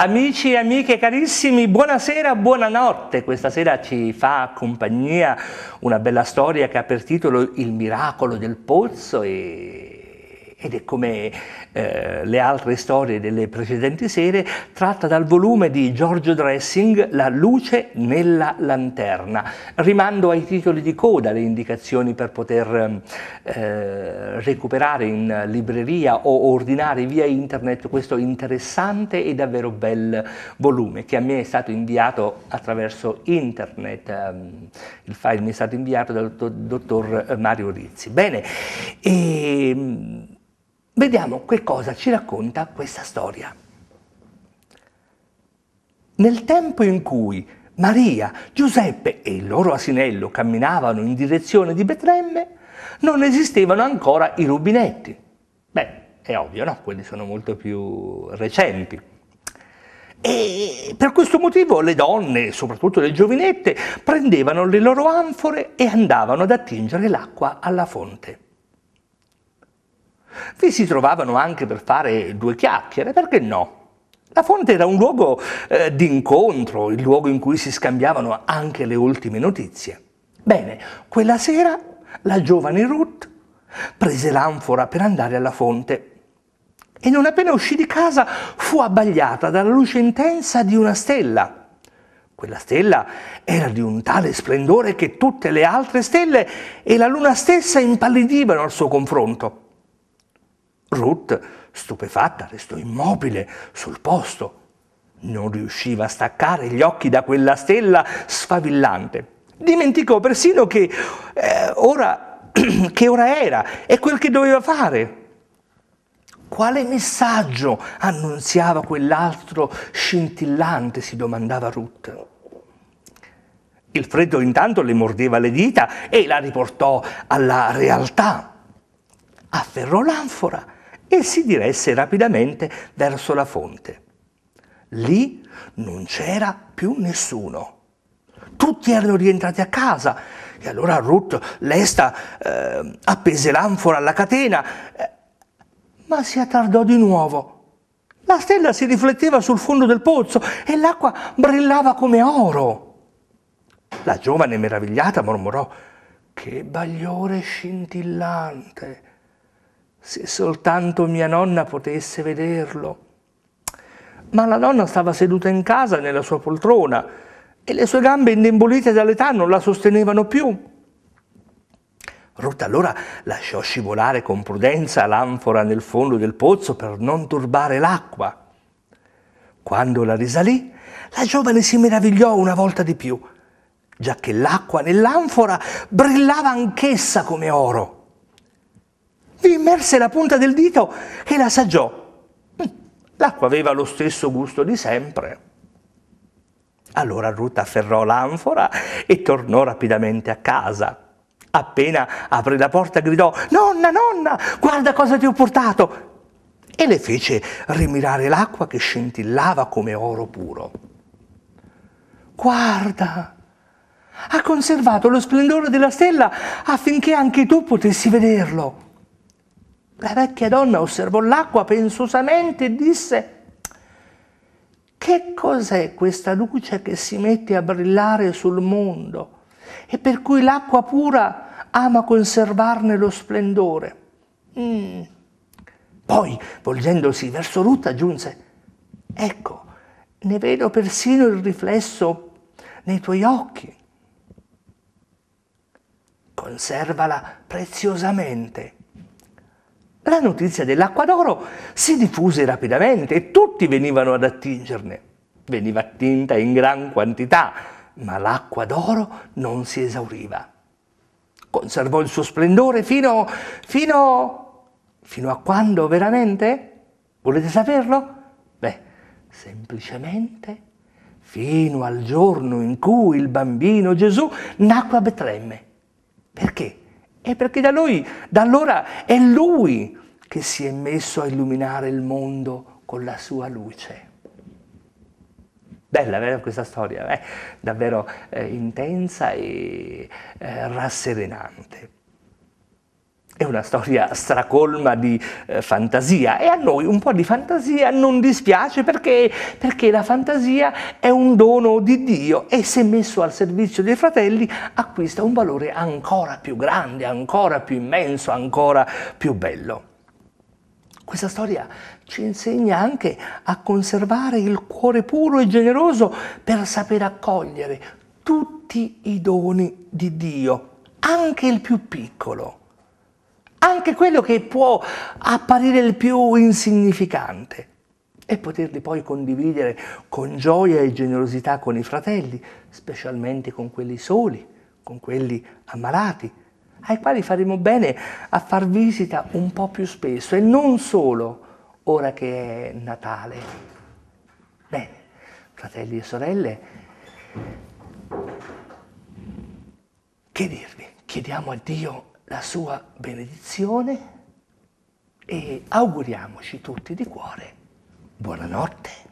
Amici e amiche carissimi, buonasera, buonanotte. Questa sera ci fa compagnia una bella storia che ha per titolo Il miracolo del pozzo e ed è come eh, le altre storie delle precedenti sere, tratta dal volume di Giorgio Dressing La luce nella lanterna. Rimando ai titoli di coda le indicazioni per poter ehm, eh, recuperare in libreria o ordinare via internet questo interessante e davvero bel volume che a me è stato inviato attraverso internet. Ehm, il file mi è stato inviato dal dottor Mario Rizzi. Bene, e ehm, Vediamo che cosa ci racconta questa storia. Nel tempo in cui Maria, Giuseppe e il loro asinello camminavano in direzione di Betlemme, non esistevano ancora i rubinetti. Beh, è ovvio, no? Quelli sono molto più recenti. E per questo motivo le donne, soprattutto le giovinette, prendevano le loro anfore e andavano ad attingere l'acqua alla fonte. Vi si trovavano anche per fare due chiacchiere, perché no? La fonte era un luogo eh, d'incontro, il luogo in cui si scambiavano anche le ultime notizie. Bene, quella sera la giovane Ruth prese l'anfora per andare alla fonte e non appena uscì di casa fu abbagliata dalla luce intensa di una stella. Quella stella era di un tale splendore che tutte le altre stelle e la luna stessa impallidivano al suo confronto. Ruth, stupefatta, restò immobile sul posto. Non riusciva a staccare gli occhi da quella stella sfavillante. Dimenticò persino che, eh, ora, che ora era e quel che doveva fare. Quale messaggio annunziava quell'altro scintillante, si domandava Ruth. Il freddo intanto le mordeva le dita e la riportò alla realtà. Afferrò l'anfora e si diresse rapidamente verso la fonte. Lì non c'era più nessuno. Tutti erano rientrati a casa e allora Ruth lesta eh, appese l'anfora alla catena, eh, ma si attardò di nuovo. La stella si rifletteva sul fondo del pozzo e l'acqua brillava come oro. La giovane meravigliata mormorò, che bagliore scintillante! Se soltanto mia nonna potesse vederlo. Ma la nonna stava seduta in casa nella sua poltrona e le sue gambe indebolite dall'età non la sostenevano più. Ruth allora lasciò scivolare con prudenza l'anfora nel fondo del pozzo per non turbare l'acqua. Quando la risalì, la giovane si meravigliò una volta di più, giacché l'acqua nell'anfora brillava anch'essa come oro immerse la punta del dito e la assaggiò. Mm, l'acqua aveva lo stesso gusto di sempre. Allora Ruth afferrò l'anfora e tornò rapidamente a casa. Appena aprì la porta gridò «Nonna, nonna, guarda cosa ti ho portato!» e le fece rimirare l'acqua che scintillava come oro puro. «Guarda!» ha conservato lo splendore della stella affinché anche tu potessi vederlo. La vecchia donna osservò l'acqua pensosamente e disse che cos'è questa luce che si mette a brillare sul mondo e per cui l'acqua pura ama conservarne lo splendore? Mm. Poi, volgendosi verso Ruth, aggiunse, ecco, ne vedo persino il riflesso nei tuoi occhi. Conservala preziosamente la notizia dell'acqua d'oro si diffuse rapidamente e tutti venivano ad attingerne. Veniva attinta in gran quantità, ma l'acqua d'oro non si esauriva. Conservò il suo splendore fino, fino, fino a quando veramente? Volete saperlo? Beh, semplicemente fino al giorno in cui il bambino Gesù nacque a Betlemme. Perché? È perché da lui, da allora è lui che si è messo a illuminare il mondo con la sua luce. Bella, vero questa storia? Eh? Davvero eh, intensa e eh, rasserenante. È una storia stracolma di eh, fantasia e a noi un po' di fantasia non dispiace perché, perché la fantasia è un dono di Dio e se messo al servizio dei fratelli acquista un valore ancora più grande, ancora più immenso, ancora più bello. Questa storia ci insegna anche a conservare il cuore puro e generoso per saper accogliere tutti i doni di Dio, anche il più piccolo anche quello che può apparire il più insignificante, e poterli poi condividere con gioia e generosità con i fratelli, specialmente con quelli soli, con quelli ammalati, ai quali faremo bene a far visita un po' più spesso e non solo ora che è Natale. Bene, fratelli e sorelle, che dirvi? Chiediamo a Dio la sua benedizione e auguriamoci tutti di cuore buonanotte.